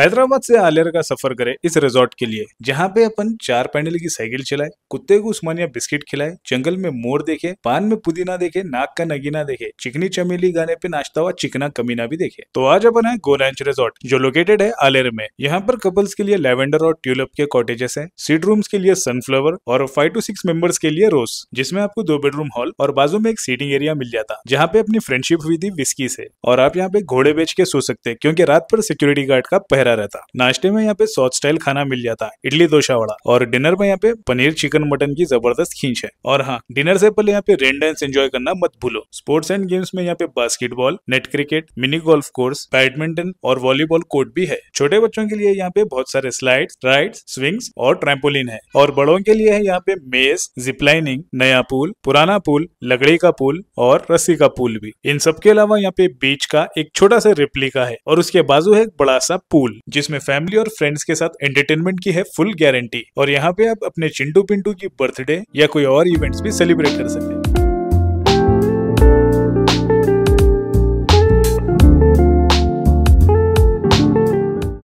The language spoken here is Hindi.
हैदराबाद से आलेर का सफर करें इस रिजॉर्ट के लिए जहाँ पे अपन चार पैंडल की साइकिल चलाए कुत्ते को उस्मानिया बिस्किट खिलाए जंगल में मोर देखे पान में पुदीना देखे नाक का नगीना देखे चिकनी चमेली गाने पे नाश्ता हुआ चिकना कमीना भी देखे तो आज अपन है गोलैंच रिजॉर्ट जो लोकेटेड है आलेर में यहाँ पर कपल्स के लिए लेवेंडर और ट्यूलप के कॉटेजेस है सीट रूम के लिए सनफ्लावर और फाइव टू सिक्स मेंबर्स के लिए रोज जिसमें आपको दो बेडरूम हॉल और बाजू में एक सीटिंग एरिया मिल जाता जहाँ पे अपनी फ्रेंडशिप हुई थी विस्की से और आप यहाँ पे घोड़े बेच के सो सकते क्योंकि रात पर सिक्योरिटी गार्ड का पहरा भरा रहता नाश्ते में यहाँ पे सॉथ स्टाइल खाना मिल जाता इडली दोशा वड़ा और डिनर में यहाँ पे पनीर चिकन मटन की जबरदस्त खींच है और हाँ डिनर से पहले यहाँ पे रेन डांस एंजॉय करना मत भूलो स्पोर्ट्स एंड गेम्स में यहाँ पे basketball net cricket mini golf course badminton और वॉलीबॉल कोर्ट भी है छोटे बच्चों के लिए यहाँ पे बहुत सारे स्लाइड राइड स्विंग्स और ट्रेम्पोलिन है और बड़ों के लिए है यहाँ पे मेज जिपलाइनिंग नया पुल पुराना पुल लकड़ी का पुल और रस्सी का पुल भी इन सबके अलावा यहाँ पे बीच का एक छोटा सा रिप्लिका है और उसके बाजू है एक बड़ा सा पुल पूल जिसमें फैमिली और फ्रेंड्स के साथ एंटरटेनमेंट की है फुल गारंटी और यहाँ पे आप अपने चिंटू पिंटू की बर्थडे या कोई और इवेंट्स भी सेलिब्रेट कर सकते हैं